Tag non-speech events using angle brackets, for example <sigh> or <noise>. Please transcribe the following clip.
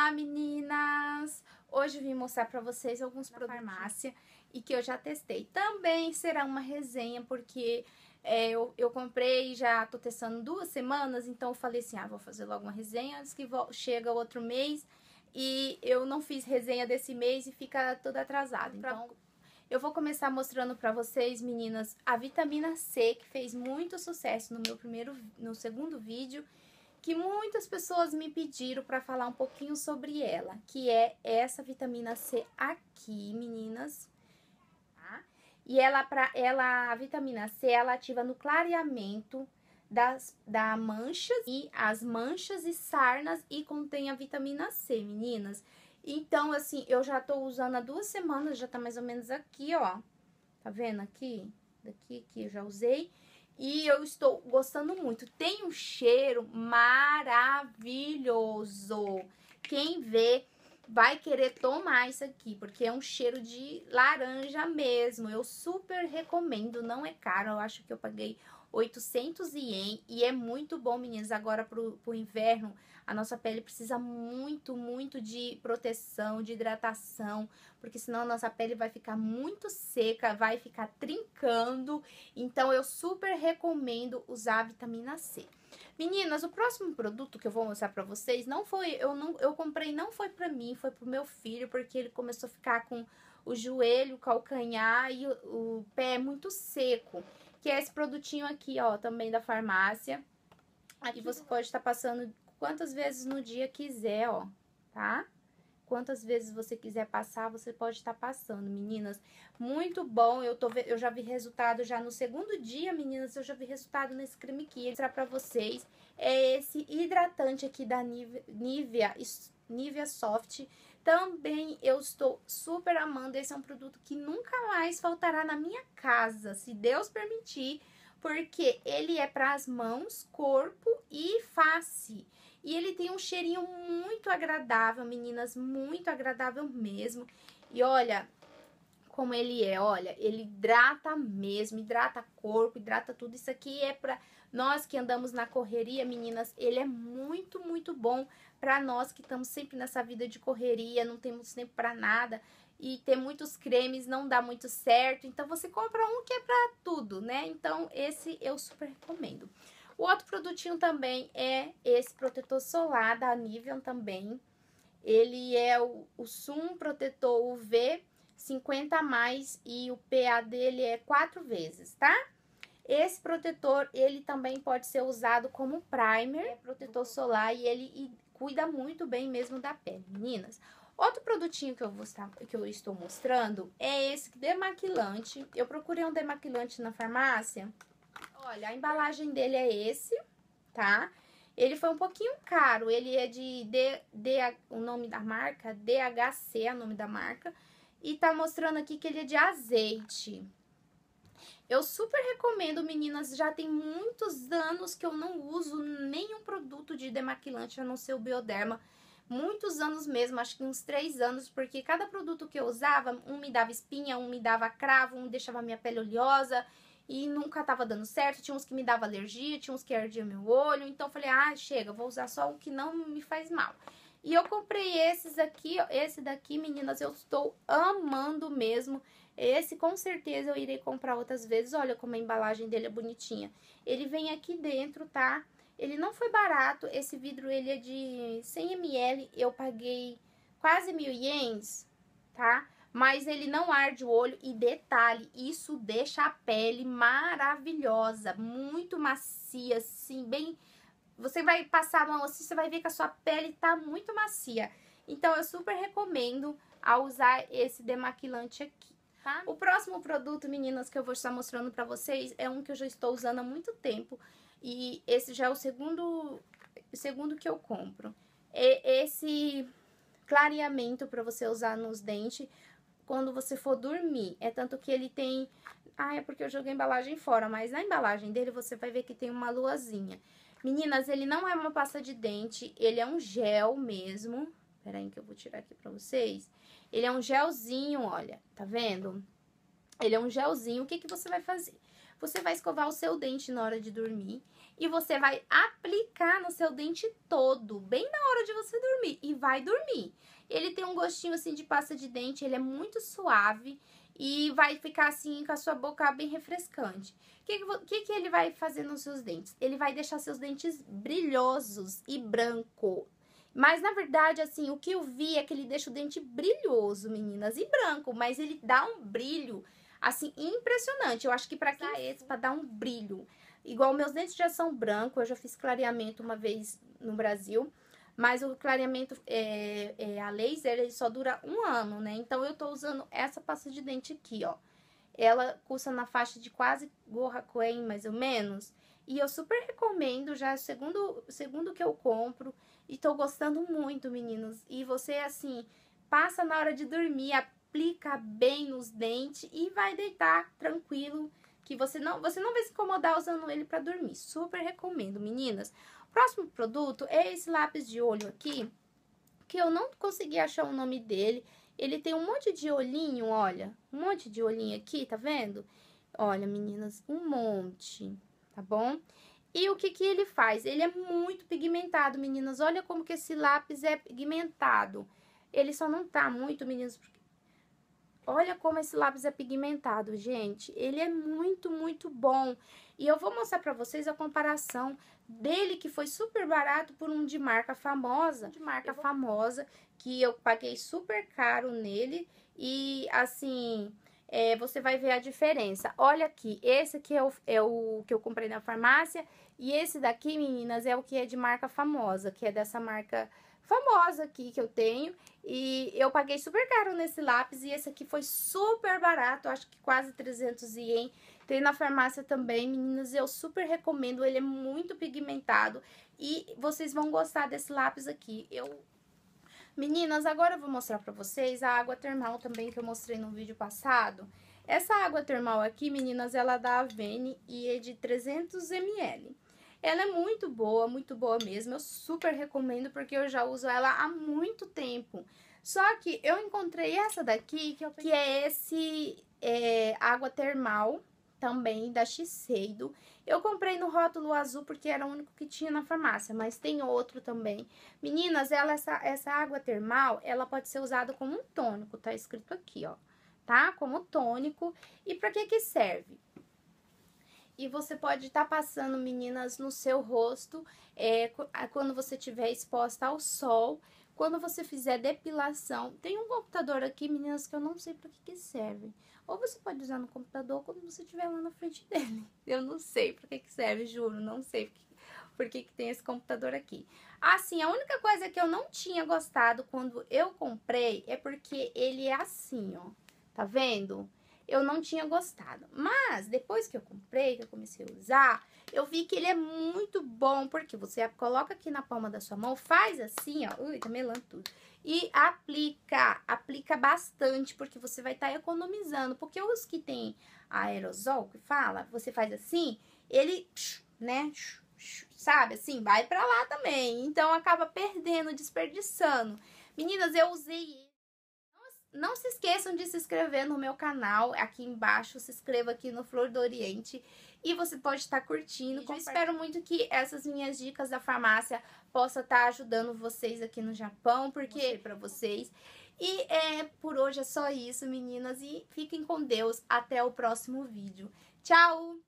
Olá meninas! Hoje vim mostrar para vocês alguns produtos da farmácia e que eu já testei. Também será uma resenha porque é, eu, eu, comprei já tô testando duas semanas, então eu falei assim, ah, vou fazer logo uma resenha antes que chega o outro mês e eu não fiz resenha desse mês e fica toda atrasada. Então eu vou começar mostrando para vocês, meninas, a vitamina C que fez muito sucesso no meu primeiro, no segundo vídeo que muitas pessoas me pediram para falar um pouquinho sobre ela, que é essa vitamina C aqui, meninas. Tá? E ela, para ela, a vitamina C, ela ativa no clareamento das da manchas e as manchas e sarnas e contém a vitamina C, meninas. Então, assim, eu já tô usando há duas semanas, já tá mais ou menos aqui, ó. Tá vendo aqui? Daqui, que eu já usei. E eu estou gostando muito. Tem um cheiro maravilhoso. Quem vê vai querer tomar isso aqui, porque é um cheiro de laranja mesmo. Eu super recomendo, não é caro. Eu acho que eu paguei 800 ien e é muito bom, meninas. Agora pro, pro inverno, a nossa pele precisa muito, muito de proteção, de hidratação, porque senão a nossa pele vai ficar muito seca, vai ficar trincando. Então eu super recomendo usar a vitamina C. Meninas, o próximo produto que eu vou mostrar para vocês não foi, eu não, eu comprei não foi para mim, foi pro meu filho, porque ele começou a ficar com o joelho, o calcanhar e o, o pé é muito seco que é esse produtinho aqui, ó, também da farmácia. Aqui e você pode estar tá passando quantas vezes no dia quiser, ó, tá? Quantas vezes você quiser passar, você pode estar tá passando, meninas. Muito bom, eu, tô, eu já vi resultado já no segundo dia, meninas, eu já vi resultado nesse creme aqui. Vou mostrar pra vocês, é esse hidratante aqui da Nivea, Nivea Soft também eu estou super amando. Esse é um produto que nunca mais faltará na minha casa, se Deus permitir, porque ele é para as mãos, corpo e face. E ele tem um cheirinho muito agradável, meninas, muito agradável mesmo. E olha, como ele é. Olha, ele hidrata mesmo, hidrata corpo, hidrata tudo. Isso aqui é para nós que andamos na correria, meninas. Ele é muito, muito bom para nós que estamos sempre nessa vida de correria, não temos tempo para nada e ter muitos cremes não dá muito certo. Então você compra um que é para tudo, né? Então esse eu super recomendo. O outro produtinho também é esse protetor solar da Nivea também. Ele é o, o Sun Protetor UV 50 a mais e o PA dele é quatro vezes, tá? Esse protetor, ele também pode ser usado como primer, é protetor solar e ele e cuida muito bem mesmo da pele, meninas. Outro produtinho que eu, vou, que eu estou mostrando é esse demaquilante. Eu procurei um demaquilante na farmácia. Olha, a embalagem dele é esse, tá? Ele foi um pouquinho caro, ele é de, D, D, o nome da marca, DHC é o nome da marca. E tá mostrando aqui que ele é de azeite. Eu super recomendo, meninas. Já tem muitos anos que eu não uso nenhum produto de demaquilante, a não ser o Bioderma. Muitos anos mesmo, acho que uns três anos, porque cada produto que eu usava, um me dava espinha, um me dava cravo, um deixava minha pele oleosa e nunca tava dando certo. Tinha uns que me dava alergia, tinha uns que ardia meu olho. Então eu falei, ah, chega, vou usar só o que não me faz mal. E eu comprei esses aqui, ó, esse daqui, meninas, eu estou amando mesmo. Esse com certeza eu irei comprar outras vezes. Olha como a embalagem dele é bonitinha. Ele vem aqui dentro, tá? Ele não foi barato, esse vidro ele é de 100 ml, eu paguei quase mil ienes, tá? Mas ele não arde o olho e detalhe, isso deixa a pele maravilhosa, muito macia, assim, bem você vai passar a mão assim, você vai ver que a sua pele tá muito macia. Então, eu super recomendo a usar esse demaquilante aqui. Tá? O próximo produto, meninas, que eu vou estar mostrando pra vocês é um que eu já estou usando há muito tempo. E esse já é o segundo, segundo que eu compro. É esse clareamento para você usar nos dentes quando você for dormir. É tanto que ele tem... Ah, é porque eu joguei a embalagem fora, mas na embalagem dele você vai ver que tem uma luazinha. Meninas, ele não é uma pasta de dente, ele é um gel mesmo. Pera aí que eu vou tirar aqui pra vocês. Ele é um gelzinho, olha, tá vendo? Ele é um gelzinho. O que, que você vai fazer? Você vai escovar o seu dente na hora de dormir e você vai aplicar no seu dente todo, bem na hora de você dormir e vai dormir. Ele tem um gostinho assim de pasta de dente, ele é muito suave e vai ficar assim com a sua boca bem refrescante. O que, que, que, ele vai fazer nos seus dentes? Ele vai deixar seus dentes brilhosos e branco. Mas na verdade, assim, o que eu vi é que ele deixa o dente brilhoso, meninas, e branco, mas ele dá um brilho assim impressionante. Eu acho que para quem é esse, para dar um brilho. Igual meus dentes já são brancos, eu já fiz clareamento uma vez no Brasil, mas o clareamento é, é, a laser ele só dura um ano, né? Então eu tô usando essa pasta de dente aqui, ó. Ela custa na faixa de quase gorra coen, mais ou menos. E eu super recomendo, já é segundo segundo que eu compro. E tô gostando muito, meninos. E você, assim, passa na hora de dormir, aplica bem nos dentes e vai deitar tranquilo que você não, você não vai se incomodar usando ele para dormir. Super recomendo, meninas. Próximo produto é esse lápis de olho aqui, que eu não consegui achar o nome dele. Ele tem um monte de olhinho, olha, um monte de olhinho aqui, tá vendo? Olha, meninas, um monte, tá bom? E o que que ele faz? Ele é muito pigmentado, meninas. Olha como que esse lápis é pigmentado. Ele só não tá muito, meninas, Olha como esse lápis é pigmentado, gente. Ele é muito, muito bom. E eu vou mostrar pra vocês a comparação dele, que foi super barato, por um de marca famosa. De marca vou... famosa, que eu paguei super caro nele. E, assim, é, você vai ver a diferença. Olha aqui, esse aqui é o, é o que eu comprei na farmácia. E esse daqui, meninas, é o que é de marca famosa, que é dessa marca famosa famosa aqui que eu tenho. E eu paguei super caro nesse lápis e esse aqui foi super barato, acho que quase 300 ien. Tem na farmácia também, meninas, eu super recomendo, ele é muito pigmentado e vocês vão gostar desse lápis aqui. Eu Meninas, agora eu vou mostrar pra vocês a água termal também que eu mostrei no vídeo passado. Essa água termal aqui, meninas, ela é da Avene e é de 300 ml. Ela é muito boa, muito boa mesmo. Eu super recomendo porque eu já uso ela há muito tempo. Só que eu encontrei essa daqui, que, que é esse é, água termal, também da Shiseido. Eu comprei no rótulo azul porque era o único que tinha na farmácia, mas tem outro também. Meninas, ela, essa, essa água termal, ela pode ser usada como um tônico, tá escrito aqui, ó. Tá? Como tônico. E pra que que serve? e você pode estar tá passando, meninas, no seu rosto é, quando você estiver exposta ao sol. Quando você fizer depilação, tem um computador aqui, meninas, que eu não sei para que, que serve. Ou você pode usar no computador quando você estiver lá na frente <laughs> dele. Eu não sei para que, que serve, juro, não sei por que, que tem esse computador aqui. Assim, a única coisa que eu não tinha gostado quando eu comprei é porque ele é assim, ó. Tá vendo? eu não tinha gostado. Mas depois que eu comprei, que eu comecei a usar, eu vi que ele é muito bom, porque você coloca aqui na palma da sua mão, faz assim, ó, ui, tá melando tudo. E aplica, aplica bastante, porque você vai estar tá economizando. Porque os que tem aerosol, que fala, você faz assim, ele, né, sabe, assim, vai pra lá também. Então, acaba perdendo, desperdiçando. Meninas, eu usei não se esqueçam de se inscrever no meu canal aqui embaixo, se inscreva aqui no Flor do Oriente e você pode estar curtindo. Eu espero muito que essas minhas dicas da farmácia possa estar ajudando vocês aqui no Japão, porque para vocês. E é, por hoje é só isso, meninas, e fiquem com Deus até o próximo vídeo. Tchau.